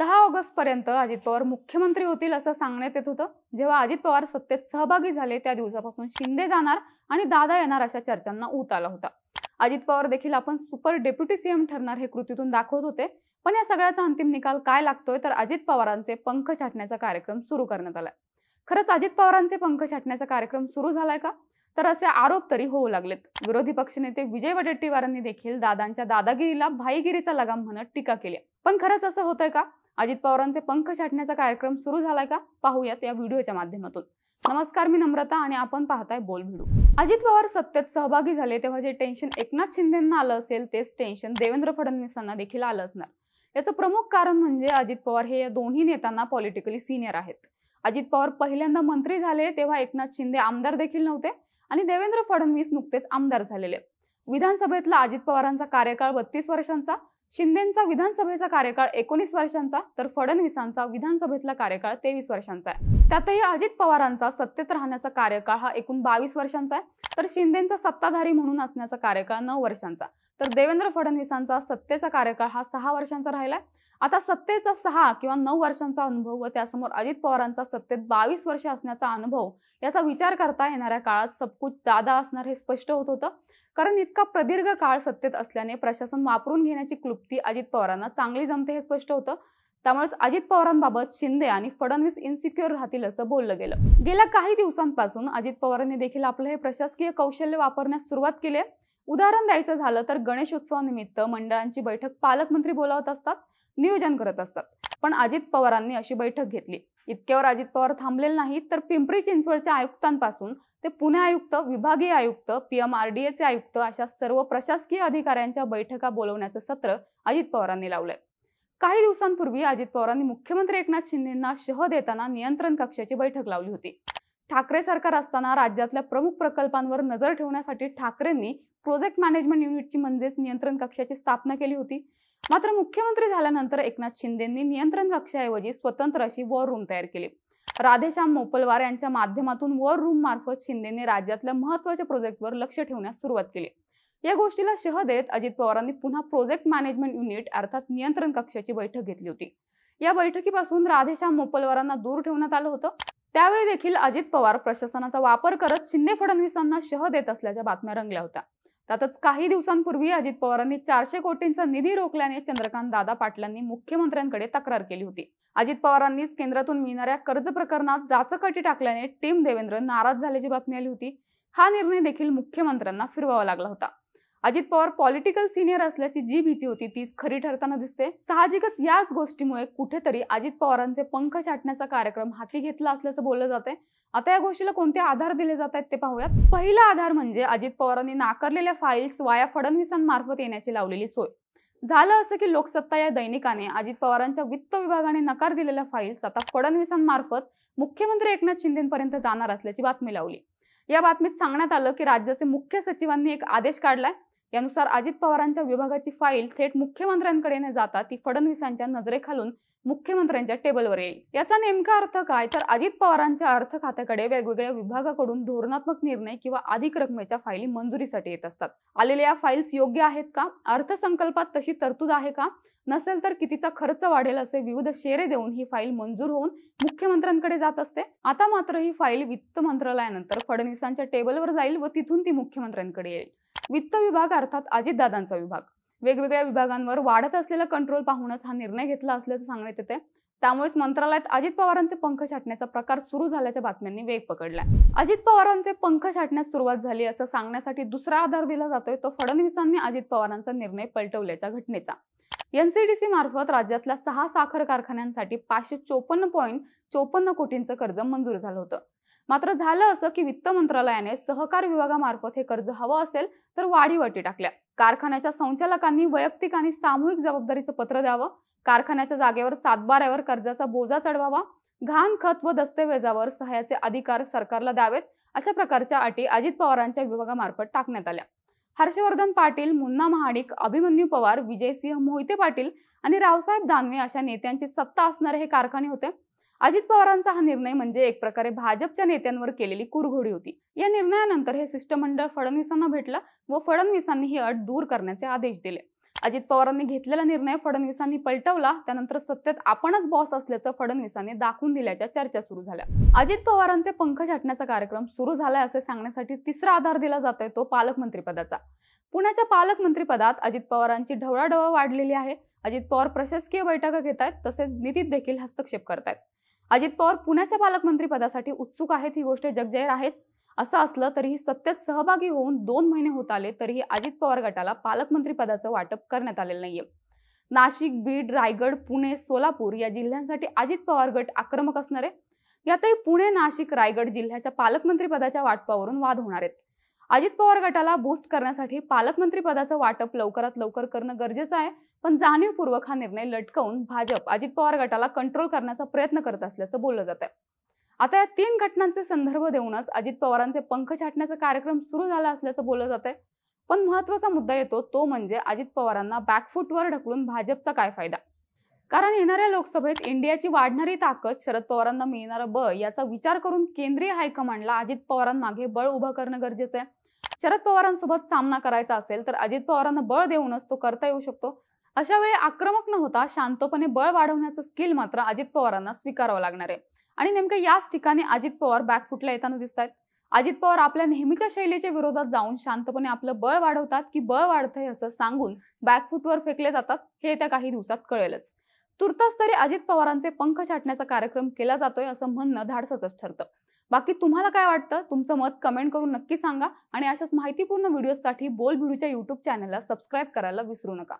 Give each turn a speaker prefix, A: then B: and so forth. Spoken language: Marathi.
A: दहा ऑगस्ट पर्यंत अजित पवार मुख्यमंत्री होतील असं सांगण्यात येत होतं जेव्हा अजित पवार सत्तेत सहभागी झाले त्या दिवसापासून शिंदे जाणार आणि दादा येणार अशा चर्चांना ऊत आला होता अजित पवार देखील आपण सुपर डेप्युटी सीएम ठरणार हे कृतीतून दाखवत होते पण या सगळ्याचा अंतिम निकाल काय लागतोय तर अजित पवारांचे पंख छाटण्याचा कार्यक्रम सुरू करण्यात आलाय खरंच अजित पवारांचे पंख छाटण्याचा कार्यक्रम सुरू झालाय का तर असे आरोप तरी होऊ लागलेत विरोधी पक्षनेते विजय वडेट्टीवारांनी देखील दादांच्या दादागिरीला भाईगिरीचा लगाम म्हणत टीका केली पण खरंच असं होतंय का अजित पवारांचे पंख छाटण्याचा कार्यक्रम सुरू झालाय का पाहूयात या व्हिडिओच्या माध्यमातून नमस्कार मी नम्रता आणि आपण पाहताय बोल भिडू अजित पवार सत्तेत सहभागी झाले तेव्हा जे टेन्शन एकनाथ शिंदेंना आलं असेल तेच टेन्शन देवेंद्र फडणवीसांना देखील आलं असणार याचं प्रमुख कारण म्हणजे अजित पवार हे या दोन्ही नेत्यांना पॉलिटिकली सिनियर आहेत अजित पवार पहिल्यांदा मंत्री झाले तेव्हा एकनाथ शिंदे आमदार देखील नव्हते आणि देवेंद्र फडणवीस नुकतेच आमदार झालेले विधानसभेतला अजित पवारांचा कार्यकाळ बत्तीस वर्षांचा शिंदेचा विधानसभेचा कार्यकाळ एकोणीस वर्षांचा तर फडणवीसांचा विधानसभेतला कार्यकाळ तेवीस वर्षांचा आहे त्यातही अजित पवारांचा सत्तेत राहण्याचा कार्यकाळ हा एकूण बावीस वर्षांचा आहे तर शिंदेचा सत्ताधारी म्हणून असण्याचा कार्यकाळ नऊ वर्षांचा तर देवेंद्र फडणवीसांचा सत्तेचा कार्यकाळ हा सहा वर्षांचा आहे आता सत्तेचा सहा किंवा नऊ वर्षांचा अनुभव व त्यासमोर अजित पवारांचा सत्तेत बावीस वर्ष असण्याचा अनुभव याचा विचार करता येणाऱ्या काळात सबकुच दादा असणार हे स्पष्ट होत होतं कारण इतका प्रदीर्घ काळ सत्तेत असल्याने प्रशासन वापरून घेण्याची क्लुप्ती अजित पवारांना चांगली जमते हे स्पष्ट होतं त्यामुळेच अजित पवारांबाबत शिंदे आणि फडणवीस इन्सिक्युअर राहतील असं बोललं गेलं गेल्या काही दिवसांपासून अजित पवारांनी देखील आपलं हे प्रशासकीय कौशल्य वापरण्यास सुरुवात केली आहे उदाहरण द्यायचं झालं तर गणेशोत्सवानिमित्त मंडळांची बैठक पालकमंत्री बोलावत असतात नियोजन करत असतात पण अजित पवारांनी अशी बैठक घेतली इतक्यावर अजित पवार थांबलेले नाहीत तर पिंपरी चिंचवडच्या आयुक्तांपासून ते पुणे आयुक्त विभागीय आयुक्त पी एम आयुक्त अशा सर्व प्रशासकीय अधिकाऱ्यांच्या बैठका बोलवण्याचं सत्र अजित पवारांनी लावलंय काही दिवसांपूर्वी अजित पवारांनी मुख्यमंत्री एकनाथ शिंदेंना शह देताना नियंत्रण कक्षाची बैठक लावली होती ठाकरे सरकार असताना राज्यातल्या प्रमुख प्रकल्पांवर नजर ठेवण्यासाठी ठाकरेंनी प्रोजेक्ट मॅनेजमेंट युनिटची म्हणजेच नियंत्रण कक्षाची स्थापना केली होती मात्र मुख्यमंत्री झाल्यानंतर एकनाथ शिंदेंनी नियंत्रण कक्षाऐवजी स्वतंत्र अशी वॉर रूम तयार केली राधेश्याम मोपलवार यांच्या माध्यमातून वर रूम मार्फत शिंदेने राज्यातल्या महत्वाच्या प्रोजेक्टवर लक्ष ठेवण्यास सुरुवात केली या गोष्टीला शह देत अजित पवारांनी पुन्हा प्रोजेक्ट मॅनेजमेंट युनिट अर्थात नियंत्रण कक्षाची बैठक घेतली होती या बैठकीपासून राधेश्याम मोपलवारांना दूर ठेवण्यात आलं होतं त्यावेळी देखील अजित पवार प्रशासनाचा वापर करत शिंदे फडणवीसांना शह देत असल्याच्या बातम्या रंगल्या होत्या त्यातच काही दिवसांपूर्वी अजित पवारांनी चारशे कोटींचा निधी रोखल्याने चंद्रकांत दादा पाटलांनी मुख्यमंत्र्यांकडे तक्रार केली होती अजित पवारांनीच केंद्रातून मिळणाऱ्या कर्ज प्रकरणात जाचकाटी टाकल्याने टीम देवेंद्र नाराज झाल्याची बातमी आली होती हा निर्णय देखील मुख्यमंत्र्यांना फिरवावा लागला होता अजित पवार पॉलिटिकल सिनियर असल्याची जी भीती होती तीच खरी ठरताना दिसते साहजिकच याच गोष्टीमुळे कुठेतरी अजित पवारांचे पंख छाटण्याचा कार्यक्रम हाती घेतला असल्याचं बोललं जाते आता या गोष्टीला कोणते आधार दिले जात आहेत ते पाहूयात पहिला आधार म्हणजे अजित पवारांनी नाकारलेल्या फाईल्स वाया फडणवीसांमार्फत येण्याची लावलेली सोय झालं असं की लोकसत्ता या दैनिकाने अजित पवारांच्या वित्त विभागाने नकार दिलेल्या फाईल्स आता फडणवीसांमार्फत मुख्यमंत्री एकनाथ शिंदेपर्यंत जाणार असल्याची बातमी लावली या बातमीत सांगण्यात आलं की राज्याचे मुख्य सचिवांनी एक आदेश काढलाय यानुसार अजित पवारांच्या विभागाची फाईल थेट मुख्यमंत्र्यांकडे न जाता ती फडणवीसांच्या नजरेखालून मुख्यमंत्र्यांच्या टेबलवर येईल याचा नेमका अर्थ काय तर अजित पवारांच्या अर्थ खात्याकडे वेगवेगळ्या विभागाकडून धोरणात्मक निर्णय किंवा अधिक रकमेच्या फाईली मंजुरीसाठी येत असतात आलेल्या या फाईल्स योग्य आहेत का अर्थसंकल्पात तशी तरतूद आहे का नसेल तर कितीचा खर्च वाढेल असे विविध शेरे देऊन ही फाईल मंजूर होऊन मुख्यमंत्र्यांकडे जात असते आता मात्र ही फाईल वित्त मंत्रालयानंतर फडणवीसांच्या टेबलवर जाईल व तिथून ती मुख्यमंत्र्यांकडे येईल वित्त विभाग अर्थात अजितदादांचा विभाग वेगवेगळ्या विभागांवर वाढत असलेला कंट्रोल पाहूनच हा निर्णय घेतला असल्याचं सांगण्यात येते त्यामुळेच मंत्रालयात अजित पवारांचे पंख छाटण्याचा प्रकार सुरू झाल्याच्या बातम्यांनी वेग पकडलाय अजित पवारांचे पंख छाटण्यास सुरुवात झाली असं सांगण्यासाठी दुसरा आधार दिला जातोय तो फडणवीसांनी अजित पवारांचा निर्णय पलटवल्याच्या घटनेचा एनसीडीसी मार्फत राज्यातल्या सहा साखर कारखान्यांसाठी पाचशे चोपन्न पॉईंट चोपन्न कोटींचं कर्ज मंजूर झालं होतं मात्र झालं असं की वित्त मंत्रालयाने सहकार विभागामार्फत हे कर्ज हवं असेल तर वाढीव अटी टाकल्या कारखान्याच्या संचालकांनी वैयक्तिक आणि सामूहिक जबाबदारीचं पत्र द्यावं कारखान्याच्या जागेवर सातबाऱ्यावर कर्जाचा बोजा चढवावा घाण खत व दस्तऐवजावर सहाय्याचे अधिकार सरकारला द्यावेत अशा प्रकारच्या अटी अजित पवारांच्या विभागामार्फत टाकण्यात आल्या हर्षवर्धन पाटील मुन्ना महाडिक अभिमन्यू पवार विजयसिंह मोहिते पाटील आणि रावसाहेब दानवे अशा नेत्यांची सत्ता असणारे हे कारखाने होते अजित पवारांचा हा निर्णय म्हणजे एक प्रकारे भाजपच्या नेत्यांवर केलेली कुरघोडी होती या निर्णयानंतर हे शिष्टमंडळ फडणवीसांना भेटलं व फडणवीसांनी ही अट दूर करण्याचे आदेश दिले अजित पवारांनी घेतलेला निर्णय फडणवीसांनी पलटवला त्यानंतर सत्तेत आपणच बॉस असल्याचं फडणवीसांनी दाखवून दिल्याच्या चर्चा सुरू झाल्या अजित पवारांचे पंख छाटण्याचा कार्यक्रम सुरू झालाय असे सांगण्यासाठी तिसरा आधार दिला जातोय तो पालकमंत्रीपदाचा पुण्याच्या पालकमंत्रीपदात अजित पवारांची ढवळाढवळ वाढलेली आहे अजित पवार प्रशासकीय बैठका घेत आहेत तसेच निधीत देखील हस्तक्षेप करतायत अजित पवार पुण्याच्या पालकमंत्री पदासाठी उत्सुक आहेत ही गोष्ट जगजाहीर आहेच असं असलं तरीही सत्तेत सहभागी होऊन दोन महिने होत आले तरीही अजित पवार गटाला पालकमंत्री पदाचं वाटप करण्यात आलेलं नाहीये नाशिक बीड रायगड पुणे सोलापूर या जिल्ह्यांसाठी अजित पवार गट आक्रमक असणार आहे यातही पुणे नाशिक रायगड जिल्ह्याच्या पालकमंत्री पदाच्या वाटपावरून वाद होणार आहेत अजित पवार गटाला बूस्ट करण्यासाठी पालकमंत्री पदाचं वाटप लवकरात लवकर करणं गरजेचं आहे पण जाणीवपूर्वक हा निर्णय लटकवून भाजप अजित पवार गटाला कंट्रोल करण्याचा प्रयत्न करत असल्याचं बोललं जात आहे आता या तीन घटनांचे संदर्भ देऊनच अजित पवारांचे पंख छाटण्याचा कार्यक्रम सुरू झाला असल्याचं बोललं जात आहे पण महत्वाचा मुद्दा येतो तो म्हणजे अजित पवारांना बॅकफूटवर ढकलून भाजपचा काय फायदा कारण येणाऱ्या लोकसभेत इंडियाची वाढणारी ताकद शरद पवारांना मिळणारं बळ याचा विचार करून केंद्रीय हायकमांडला अजित पवारांमागे बळ उभं करणं गरजेचं आहे शरद पवारांसोबत सामना करायचा असेल तर अजित पवारांना बळ देऊनच तो करता येऊ शकतो अशा वेळी आक्रमक न होता शांतपणे बळ वाढवण्याचं स्किल मात्र अजित पवारांना स्वीकारावं लागणार आहे आणि नेमकं याच ठिकाणी अजित पवार बॅकफुटला येताना दिसत आहेत अजित पवार आपल्या नेहमीच्या शैलीच्या विरोधात जाऊन शांतपणे आपलं बळ वाढवतात की बळ वाढतंय असं सांगून बॅकफुटवर फेकले जातात हे त्या काही दिवसात कळेलच तुर्तास तरी अजित पवारांचे पंख छाटण्याचा कार्यक्रम केला जातोय असं म्हणणं धाडसाचंच ठरतं बाकी तुम्हाला काय वाटतं तुमचं मत कमेंट करून नक्की सांगा आणि अशाच माहितीपूर्ण व्हिडिओसाठी बोल भिडूच्या युट्यूब चॅनलला सबस्क्राईब करायला विसरू नका